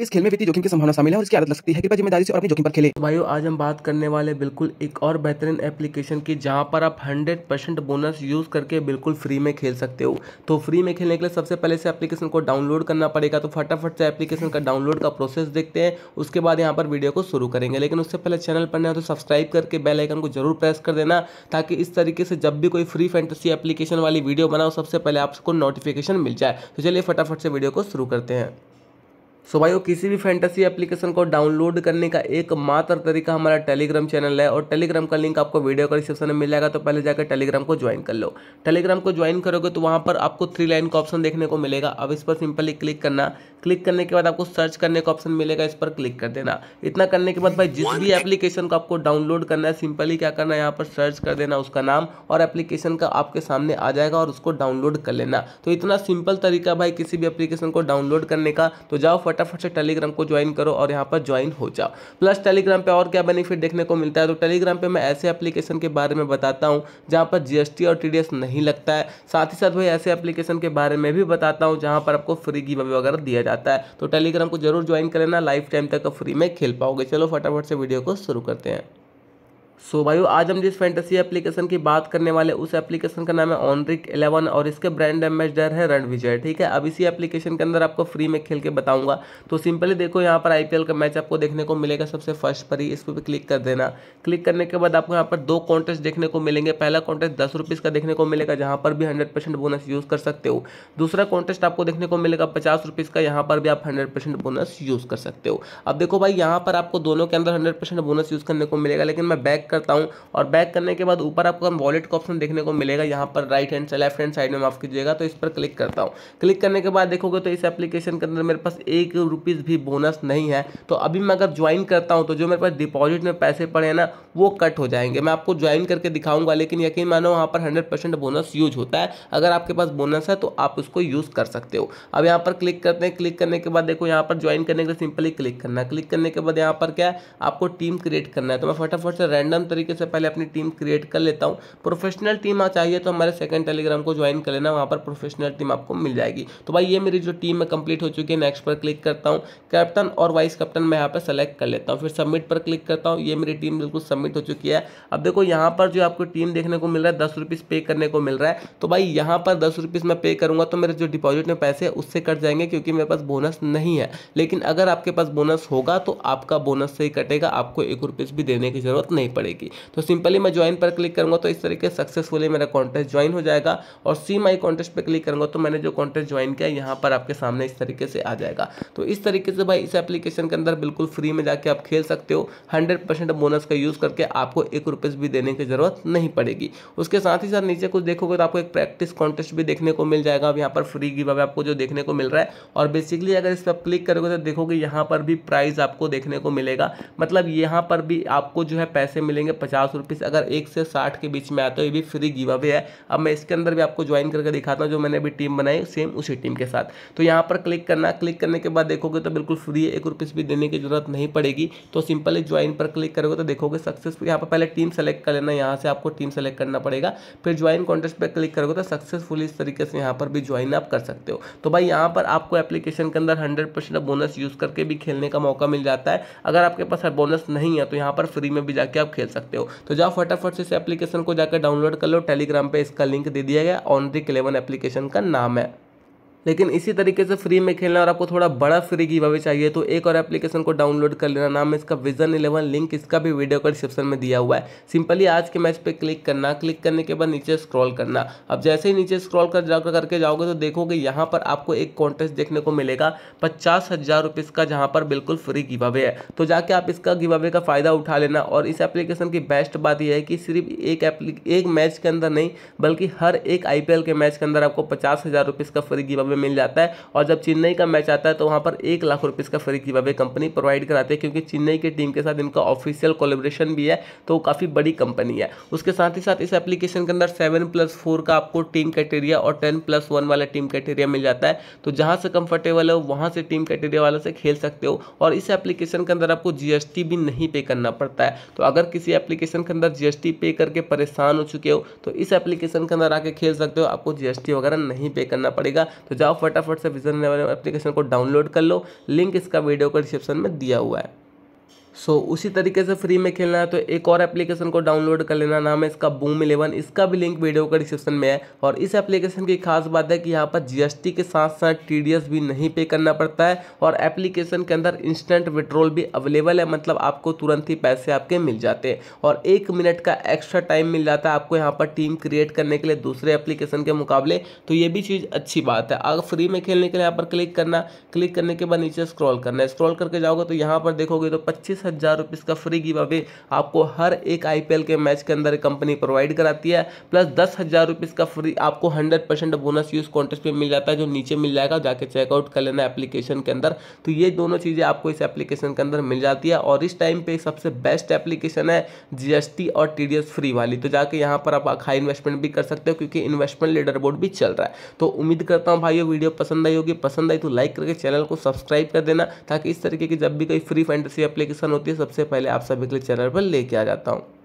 इस खेल में वित्तीय जोखिम की संभावना शामिल है और इसकी आदत लग सकती है कृपया जिम्मेदारी से और अपने जोखिम पर खेले तो भाइयों आज हम बात करने वाले बिल्कुल एक और बेहतरीन एप्लीकेशन की जहां पर आप 100 परसेंट बोनस यूज करके बिल्कुल फ्री में खेल सकते हो तो फ्री में खेलने के लिए सबसे पहले से एप्लीकेशन को डाउनलोड करना पड़ेगा तो फटाफट से एप्लीकेशन का डाउनलोड का प्रोसेस देखते हैं उसके बाद यहाँ पर वीडियो को शुरू करेंगे लेकिन उससे पहले चैनल पर नहीं तो सब्सक्राइब करके बेलाइकन को जरूर प्रेस कर देना ताकि इस तरीके से जब भी कोई फ्री फैंटेसी एप्लीकेशन वाली वीडियो बनाओ सबसे पहले आपको नोटिफिकेशन मिल जाए तो चलिए फटाफट से वीडियो को शुरू करते हैं सो वो किसी भी फैंटेसी एप्लीकेशन को डाउनलोड करने का एकमात्र तरीका हमारा टेलीग्राम चैनल है और टेलीग्राम का लिंक आपको वीडियो का डिस्क्रिप्शन में मिल जाएगा तो पहले जाकर टेलीग्राम को ज्वाइन कर लो टेलीग्राम को ज्वाइन करोगे तो वहाँ पर आपको थ्री लाइन का ऑप्शन देखने को मिलेगा अब इस पर सिंपली क्लिक करना क्लिक करने के बाद आपको सर्च करने का ऑप्शन मिलेगा इस पर क्लिक कर देना इतना करने के बाद भाई जिस भी एप्लीकेशन को आपको डाउनलोड करना है सिंपली क्या करना है यहाँ पर सर्च कर देना उसका नाम और एप्लीकेशन का आपके सामने आ जाएगा और उसको डाउनलोड कर लेना तो इतना सिंपल तरीका भाई किसी भी एप्लीकेशन को डाउनलोड करने का तो जाओ फटाफट से टेलीग्राम को ज्वाइन करो और यहाँ पर ज्वाइन हो जाओ प्लस टेलीग्राम पे और क्या बेनिफिट देखने को मिलता है तो टेलीग्राम पर मैं ऐसे एप्लीकेशन के बारे में बताता हूँ जहाँ पर जीएसटी और टीडीएस नहीं लगता है साथ ही साथ वही ऐसे एप्लीकेशन के बारे में भी बताता हूँ जहाँ पर आपको फ्री गिव वगैरह दिया जाता है तो टेलीग्राम को जरूर ज्वाइन कर लेना लाइफ टाइम तक फ्री तो में खेल पाओगे चलो फटाफट से वीडियो को शुरू करते हैं सो so, भाई आज हम जिस फैंटेसी एप्लीकेशन की बात करने वाले उस एप्लीकेशन का नाम है ऑनरिक इलेवन और इसके ब्रांड एम्बेसडर है रण विजय ठीक है अब इसी एप्लीकेशन के अंदर आपको फ्री में खेल के बताऊंगा तो सिंपली देखो यहाँ पर आईपीएल का मैच आपको देखने को मिलेगा सबसे फर्स्ट पर ही इस पर भी क्लिक कर देना क्लिक करने के बाद आपको यहाँ पर दो कॉन्टेस्ट देखने को मिलेंगे पहला कॉन्टेस्ट दस रुपीज़ का देखने को मिलेगा जहाँ पर भी हंड्रेड बोनस यूज़ कर सकते हो दूसरा कॉन्टेस्ट आपको देखने को मिलेगा पचास रुपीज़ का यहाँ पर भी आप हंड्रेड बोनस यूज़ कर सकते हो अब देखो भाई यहाँ पर आपको दोनों के अंदर हंड्रेड बोनस यूज़ करने को मिलेगा लेकिन मैं बैक करता हूँ और बैक करने के बाद ऊपर आपको वॉलेट का ऑप्शन देखने को मिलेगा यहाँ पर राइट हैंड से लेफ्ट हैंड साइड में माफ कीजिएगा तो इस पर क्लिक करता हूँ क्लिक करने के बाद देखोगे तो इस एप्लीकेशन के अंदर मेरे पास एक रुपीज़ भी बोनस नहीं है तो अभी मैं अगर ज्वाइन करता हूँ तो जो मेरे पास डिपॉजिट में पैसे पड़े हैं ना वो कट हो जाएंगे मैं आपको ज्वाइन करके दिखाऊंगा लेकिन यकीन मानो वहाँ पर हंड्रेड परसेंट बोनस यूज होता है अगर आपके पास बोनस है तो आप उसको यूज़ कर सकते हो अब यहाँ पर क्लिक करते हैं क्लिक करने के बाद देखो यहाँ पर ज्वाइन करने के लिए सिंपली क्लिक करना क्लिक करने के बाद यहाँ पर क्या है आपको टीम क्रिएट करना है तो मैं फटाफट से रैंडम रैंडम तरीके से पहले अपनी टीम क्रिएट कर लेता हूँ प्रोफेशनल टीम आ चाहिए तो हमारे सेकंड टेलीग्राम को ज्वाइन कर लेना वहाँ पर प्रोफेशनल टीम आपको मिल जाएगी तो भाई ये मेरी जो टीम है कंप्लीट हो चुकी है नेक्स्ट पर क्लिक करता हूँ कैप्टन और वाइस कैप्टन मैं यहाँ पर सेलेक्ट कर लेता हूँ फिर सबमिट पर क्लिक करता हूँ ये मेरी टीम बिल्कुल सबमिट हो चुकी है अब देखो यहाँ पर जो आपको टीम देखने को मिल रहा है दस रुपीज़ पे करने को मिल रहा है तो भाई यहाँ पर दस रुपीज़ मैं पे करूँगा तो मेरे जो डिपॉजिट में पैसे उससे कट जाएंगे क्योंकि मेरे पास बोनस नहीं है लेकिन अगर आपके पास बोनस होगा तो आपका बोनस से ही कटेगा आपको एक रुपीज़ भी देने की ज़रूरत नहीं पड़ेगी जाएगी तो सिंपली मैं ज्वाइन पर क्लिक करूँगा तो इस तरीके सक्सेसफुली मेरा कॉन्टेस्ट ज्वाइन हो जाएगा और सी माई कॉन्टेस्ट पर क्लिक करूँगा तो मैंने जो कॉन्टेस्ट ज्वाइन किया यहाँ पर आपके सामने इस तरीके से आ जाएगा तो इस तरीके से भाई इस एप्लीकेशन के अंदर बिल्कुल फ्री में जाके आप खेल सकते हो हंड्रेड बोनस का यूज़ करके आपको एक भी देने की ज़रूरत नहीं पड़ेगी उसके साथ ही साथ नीचे कुछ देखोगे तो आपको एक प्रैक्टिस कॉन्टेस्ट भी देखने को मिल जाएगा अब यहाँ पर फ्री गिव आपको जो देखने को मिल रहा है और बेसिकली अगर इस पर क्लिक करोगे तो देखोगे यहाँ पर भी प्राइज़ आपको देखने को मिलेगा मतलब यहाँ पर भी आपको जो है पैसे मिलेंगे पचास रुपीस अगर एक से साठ के बीच में आते हो ये भी फ्री गिव अवे है अब मैं इसके अंदर भी आपको ज्वाइन करके दिखाता हूँ जो मैंने अभी टीम बनाई सेम उसी टीम के साथ तो यहाँ पर क्लिक करना क्लिक करने के बाद देखोगे तो बिल्कुल फ्री है एक भी देने की जरूरत नहीं पड़ेगी तो सिंपली ज्वाइन पर क्लिक करोगे तो देखोगे सक्सेसफुल यहाँ पर पहले टीम सेलेक्ट कर लेना यहाँ से आपको टीम सेलेक्ट करना पड़ेगा फिर ज्वाइन कॉन्टेस्ट पर क्लिक करोगे तो सक्सेसफुल इस तरीके से यहाँ पर भी ज्वाइन आप कर सकते हो तो भाई यहाँ पर आपको एप्लीकेशन के अंदर हंड्रेड परसेंट बोनस यूज़ करके भी खेलने का मौका मिल जाता है अगर आपके पास बोनस नहीं है तो यहाँ पर फ्री में भी जाके आप खेल खेल सकते हो तो जाओ फटाफट से इस एप्लीकेशन को जाकर डाउनलोड कर लो टेलीग्राम पर इसका लिंक दे दिया गया ऑनरिक इलेवन एप्लीकेशन का नाम है लेकिन इसी तरीके से फ्री में खेलना और आपको थोड़ा बड़ा फ्री की अवे चाहिए तो एक और एप्लीकेशन को डाउनलोड कर लेना नाम है इसका विजन इलेवन लिंक इसका भी वीडियो का डिस्क्रिप्शन में दिया हुआ है सिंपली आज के मैच पे क्लिक करना क्लिक करने के बाद नीचे स्क्रॉल करना अब जैसे ही नीचे स्क्रॉल कर जा करके जाओगे तो देखोगे यहाँ पर आपको एक कॉन्टेस्ट देखने को मिलेगा पचास हज़ार का जहाँ पर बिल्कुल फ्री की अवे है तो जाके आप इसका गिव का फ़ायदा उठा लेना और इस एप्लीकेशन की बेस्ट बात यह है कि सिर्फ एक एक मैच के अंदर नहीं बल्कि हर एक आई के मैच के अंदर आपको पचास हज़ार का फ्री गिव रुपये मिल जाता है और जब चेन्नई का मैच आता है तो वहाँ पर एक लाख रुपये का फ्री की वे कंपनी प्रोवाइड कराती है क्योंकि चेन्नई की टीम के साथ इनका ऑफिशियल कोलेब्रेशन भी है तो काफ़ी बड़ी कंपनी है उसके साथ ही साथ इस एप्लीकेशन के अंदर सेवन प्लस फोर का आपको टीम क्राइटेरिया और टेन प्लस वन वाला टीम क्राइटेरिया मिल जाता है तो जहाँ से कंफर्टेबल हो वहाँ से टीम क्राइटेरिया वाला से खेल सकते हो और इस एप्लीकेशन के अंदर आपको जीएसटी भी नहीं पे करना पड़ता है तो अगर किसी एप्लीकेशन के अंदर जीएसटी पे करके परेशान हो चुके हो तो इस एप्लीकेशन के अंदर आके खेल सकते हो आपको जीएसटी वगैरह नहीं पे करना पड़ेगा तो जाओ फटाफट से विजन एप्लीकेशन को डाउनलोड कर लो लिंक इसका वीडियो को डिस्क्रिप्शन में दिया हुआ है सो so, उसी तरीके से फ्री में खेलना है तो एक और एप्लीकेशन को डाउनलोड कर लेना नाम है इसका बूम इलेवन इसका भी लिंक वीडियो का डिस्क्रिप्शन में है और इस एप्लीकेशन की खास बात है कि यहाँ पर जीएसटी के साथ साथ टीडीएस भी नहीं पे करना पड़ता है और एप्लीकेशन के अंदर इंस्टेंट विड्रॉल भी अवेलेबल है मतलब आपको तुरंत ही पैसे आपके मिल जाते हैं और एक मिनट का एक्स्ट्रा टाइम मिल जाता है आपको यहाँ पर टीम क्रिएट करने के लिए दूसरे एप्लीकेशन के मुकाबले तो ये भी चीज़ अच्छी बात है अगर फ्री में खेलने के लिए यहाँ पर क्लिक करना क्लिक करने के बाद नीचे स्क्रॉल करना है स्क्रॉल करके जाओगे तो यहाँ पर देखोगे तो पच्चीस हज़ार रुपीज़ का फ्री गिव अवे आपको हर एक आईपीएल के मैच के अंदर कंपनी प्रोवाइड कराती है प्लस दस हज़ार रुपीज़ का फ्री आपको hundred percent bonus use contest में मिल जाता है जो नीचे मिल जाएगा जाके चेकआउट कर लेना एप्लीकेशन के अंदर तो ये दोनों चीज़ें आपको इस एप्लीकेशन के अंदर मिल जाती है और इस टाइम पे सबसे बेस्ट एप्लीकेशन है जीएसटी और टी फ्री वाली तो जाके यहाँ पर आप हाई इन्वेस्टमेंट भी कर सकते हो क्योंकि इन्वेस्टमेंट लीडर बोर्ड भी चल रहा है तो उम्मीद करता हूँ भाइयों वीडियो पसंद आई होगी पसंद आई तो लाइक करके चैनल को सब्सक्राइब कर देना ताकि इस तरीके की जब भी कोई फ्री फैंटेसी एप्लीकेशन होती है सबसे पहले आप सभी के लिए चैनल पर लेके आ जाता हूँ